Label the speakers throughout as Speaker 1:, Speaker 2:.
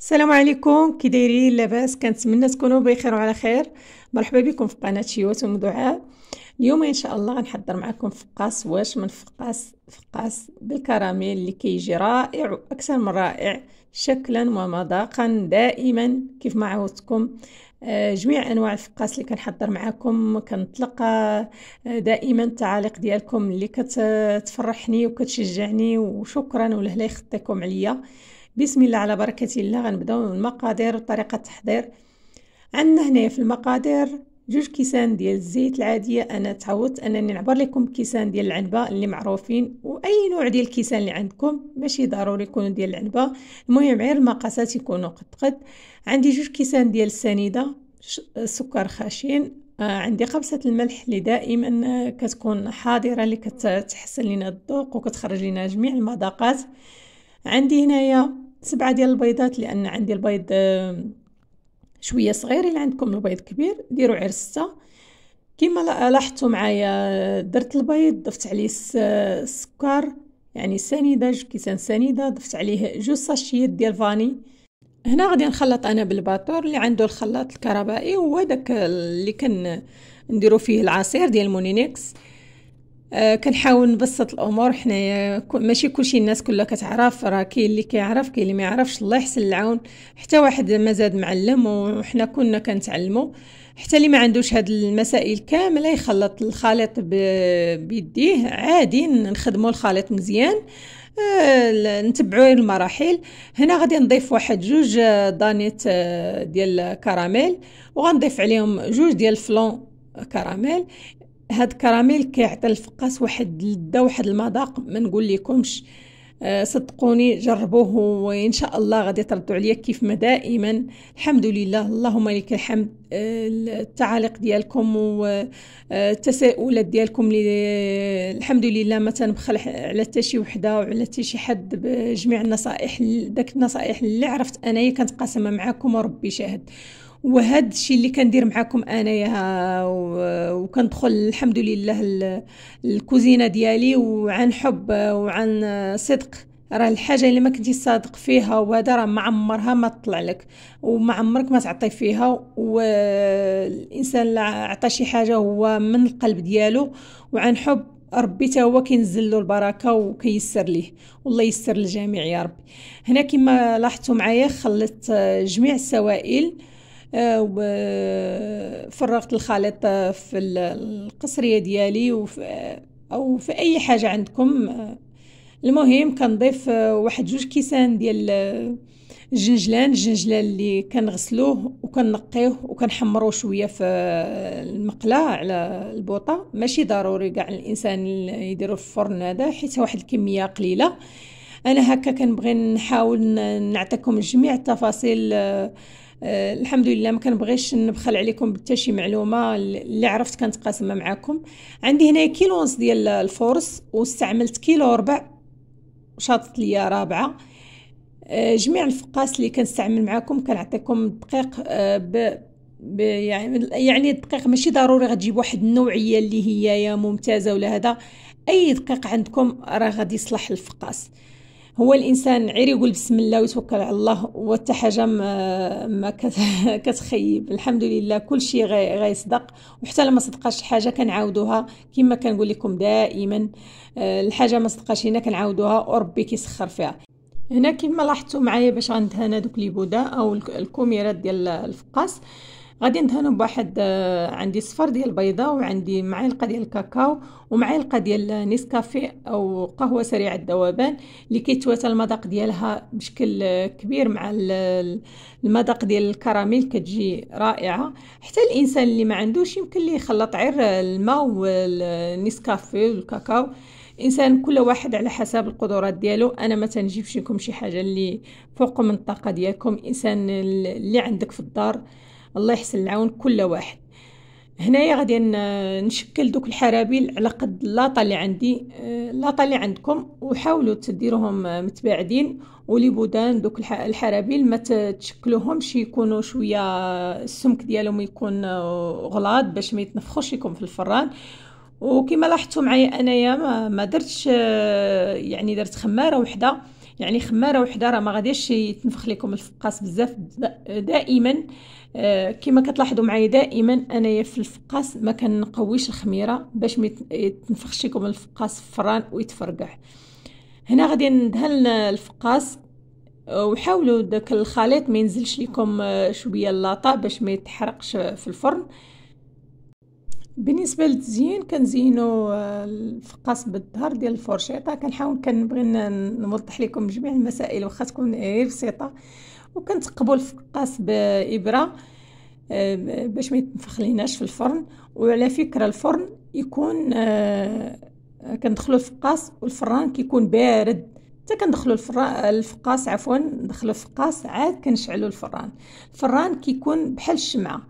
Speaker 1: السلام عليكم كي دايرين لاباس كنتمنى تكونوا بخير وعلى خير مرحبا بكم في قناه شيوات ومدعاء اليوم ان شاء الله غنحضر معكم فقاس واش من فقاس فقاس بالكراميل اللي كيجي رائع واكثر من رائع شكلا ومذاقا دائما كيف ما عودتكم آه، جميع انواع الفقاس اللي كنحضر معكم كنطلق آه، دائما التعاليق ديالكم اللي كتفرحني وكتشجعني وشكرا ولهلا يخطيكم عليا بسم الله على بركه الله غنبداو من المقادير وطريقه التحضير عندنا هنا في المقادير جوج كيسان ديال الزيت العاديه انا تعودت انني نعبر لكم كيسان ديال العنبه اللي معروفين واي نوع ديال الكيسان اللي عندكم ماشي ضروري يكونوا ديال العنبه المهم غير المقاسات يكونوا قد قد عندي جوج كيسان ديال السنيده سكر خشين آه، عندي خمسة الملح اللي دائما آه، كتكون حاضرة اللي كتحسن لنا الذوق وكتخرج لنا جميع المذاقات عندي هنايا سبعة ديال البيضات لأن عندي البيض آه، شوية صغير إلا عندكم البيض كبير ديروا عير ستة كيما لاحظتوا معايا درت البيض ضفت عليه السكر يعني سنيدة جوج كيسان سنيدة ضفت عليه جوج ساشيات ديال فاني هنا غادي نخلط انا بالباتور اللي عنده الخلاط الكهربائي هو داك اللي نديرو فيه العصير ديال مونينيكس أه كنحاول نبسط الامور حنايا ماشي كلشي الناس كلها كتعرف راه كاين اللي كيعرف كاين اللي ما يعرفش الله يحسن العون حتى واحد ما زاد معلم وحنا كنا كنتعلموا حتى اللي ما عندوش هاد المسائل كامله يخلط الخليط بيديه عادي نخدموا الخليط مزيان آه، نتبعوا المراحل هنا غادي نضيف واحد جوج آه، دانيت آه، ديال كراميل وغنضيف عليهم جوج ديال الفلون كراميل هاد كراميل كيعطي الفقاس واحد اللذة واحد المذاق ما نقول لكمش آه، صدقوني جربوه وان شاء الله غادي تردوا عليا كيف ما دائما الحمد لله اللهم لك الحمد آه، التعاليق ديالكم والتساؤلات آه، ديالكم الحمد لله ما تنبخل على حتى شي وحده وعلى حتى شي حد بجميع النصائح داك النصائح اللي عرفت انايا كنتقاسمها معكم وربي شاهد وهذا الشيء اللي كندير معاكم انايا وكندخل الحمد لله الكوزينه ديالي وعن حب وعن صدق راه الحاجه اللي ما كنتي صادق فيها وهذا راه ما عمرها ما تطلع لك وما عمرك ما تعطي فيها والانسان اللي عطى شي حاجه هو من القلب ديالو وعن حب ربي تا هو كينزل له البركه وكيسر ليه والله يسر للجميع يا ربي هنا كما لاحظتوا معايا خلطت جميع السوائل آه، فرغت الخليط آه، في القصرية ديالي آه، أو في أي حاجة عندكم المهم كنضيف واحد جوج كيسان ديال الجنجلان الجنجلان اللي كنغسلوه وكنقيه وكنحمروه شويه في المقلاة على البوطه ماشي ضروري كاع الانسان يديرو في الفرن هذا حيت واحد الكميه قليله انا هكا كنبغي نحاول نعطيكم جميع التفاصيل آه، الحمد لله ما كنبغيش نبخل عليكم بتا شي معلومه اللي عرفت كنتقاسمها معكم عندي هنا كيلو ونص ديال الفورس واستعملت كيلو وربع وشاطت ليا رابعه آه، جميع الفقاس اللي كنستعمل معكم كنعطيكم الدقيق آه، ب ب يعني يعني الدقيق ماشي ضروري غتجيب واحد النوعيه اللي هي يا ممتازه ولا هذا اي دقيق عندكم راه غادي يصلح الفقاس هو الانسان عير يقول بسم الله ويتوكل على الله وحتى حاجه ما, كتخيب الحمد لله كل شيء غيصدق وحتى لما صدقاش حاجه كنعاودوها كما كنقول لكم دائما آه، الحاجه ما صدقاش هنا كنعاودوها وربي كيسخر فيها هنا كما لاحظتوا معايا باش غندهن هذوك لي بودا او الكوميرات ديال الفقاس غادي ندهنهم بواحد آه، عندي صفر ديال البيضه وعندي معلقه ديال الكاكاو ومعلقه ديال نسكافيه او قهوه سريعه الذوبان اللي كيتواتى المذاق ديالها بشكل كبير مع المذاق ديال الكراميل كتجي رائعه حتى الانسان اللي ما عندوش يمكن ليه يخلط غير الماء والنسكافيه والكاكاو انسان كل واحد على حسب القدرات ديالو انا ما تنجيبش لكم شي حاجه اللي فوق من الطاقه ديالكم انسان اللي عندك في الدار الله يحسن العون كل واحد هنايا غادي نشكل دوك الحرابيل على قد لاطا اللي عندي آه، لاطا اللي عندكم وحاولوا تديروهم آه، متباعدين ولي بودان دوك الحرابيل ما تشكلوهمش يكونوا شويه آه، السمك ديالهم يكون غلاط باش ما يتنفخوش لكم في الفران وكما لاحظتوا معايا انايا ما درتش يعني درت خماره وحده يعني خماره وحده راه ما غاديش يتنفخ لكم الفقاس بزاف دائما آه، كما كتلاحظوا معايا دائما انايا في الفقاس ما كنقويش الخميره باش ما يتنفخش لكم الفقاس في الفران ويتفرقع هنا غادي ندهن الفقاس آه، وحاولوا داك الخليط ما ينزلش لكم آه، شويه اللاطه باش ما يتحرقش في الفرن بالنسبه للتزيين كنزينو آه، الفقاس بالظهر ديال الفرشيطه كنحاول كنبغي نوضح لكم جميع المسائل واخا تكون غير إيه، بسيطه وكنتقبوا الفقاس بابره آه، باش ما يتنفخ في الفرن وعلى فكره الفرن يكون آه، كندخلوا الفقاس والفران كيكون بارد حتى كندخلوا الفقاس عفوا ندخلوا الفقاس عاد كنشعلوا الفران الفران كيكون بحال الشمعه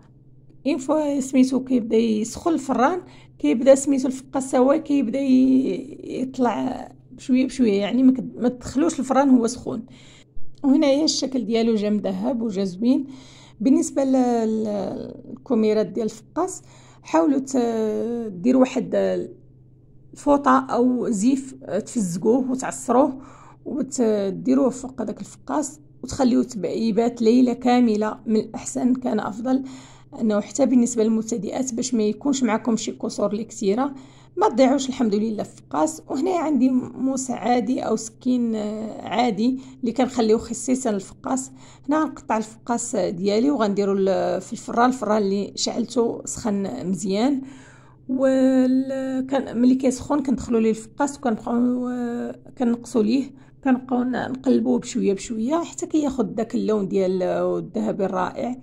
Speaker 1: فوا سميتو كيبدا يسخن الفران كيبدا سميتو الفقه سوا كيبدا يطلع بشويه بشويه يعني ما تدخلوش الفران هو سخون وهنايا الشكل ديالو جا مذهب وجا زوين بالنسبه للكوميرات ديال الفقاس حاولوا دير واحد الفوطه او زيف تفزقوه وتعصروه وتديروه فوق داك الفقاس وتخليوه يبات ليله كامله من الاحسن كان افضل انه حتى بالنسبه للمبتدئات باش ما يكونش معكم شي قصور لي كثيره ما تضيعوش الحمد لله في القاس وهنا عندي موس عادي او سكين آه، عادي اللي كنخليو خصيصا للفقاس هنا غنقطع الفقاس ديالي وغنديرو في الفران الفران اللي شعلته سخن مزيان و ملي كيسخن كندخلو ليه الفقاس وكنبقاو آه، كنقصو ليه كنبقاو نقلبوه بشويه بشويه حتى كياخد داك اللون ديال آه، الذهبي الرائع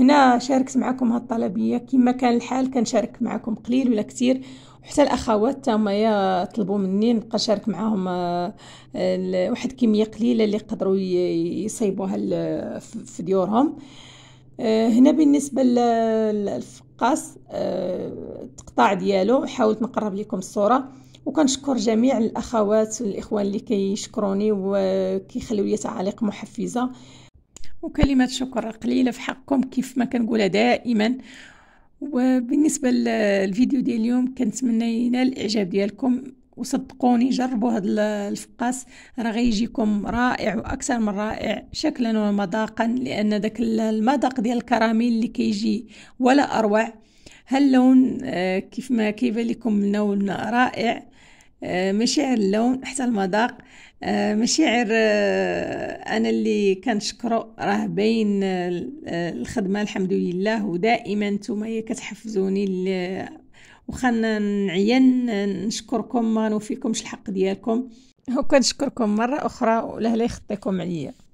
Speaker 1: هنا شاركت معكم هالطلبية كما كان الحال كنشارك معكم قليل ولا كثير وحتى الاخوات هما طلبوا مني نبقى نشارك معاهم آه، واحد كميه قليله اللي قدروا يصيبوها في ديورهم آه، هنا بالنسبه للفقاس آه، التقطاع ديالو حاولت نقرب لكم الصوره وكنشكر جميع الاخوات والاخوان اللي كيشكروني وكيخليو لي تعاليق محفزه وكلمة شكر قليلة في حقكم كيف ما كنقولها دائما وبالنسبة للفيديو ديال اليوم كنتمنى ينال الإعجاب ديالكم وصدقوني جربوا هذا الفقاس راه غيجيكم رائع واكثر من رائع شكلا ومذاقا لان داك المذاق ديال الكراميل اللي كيجي ولا اروع هاللون آه، كيف ما كيبان لكم لون رائع آه، ماشي اللون حتى المذاق آه، مشاعر آه، انا اللي كنشكرو راه باين آه، الخدمه الحمد لله ودائما نتوما كتحفزوني وخا نعيان نشكركم ما نوفيكمش الحق ديالكم وكنشكركم مره اخرى ولهلا يخطيكم عليا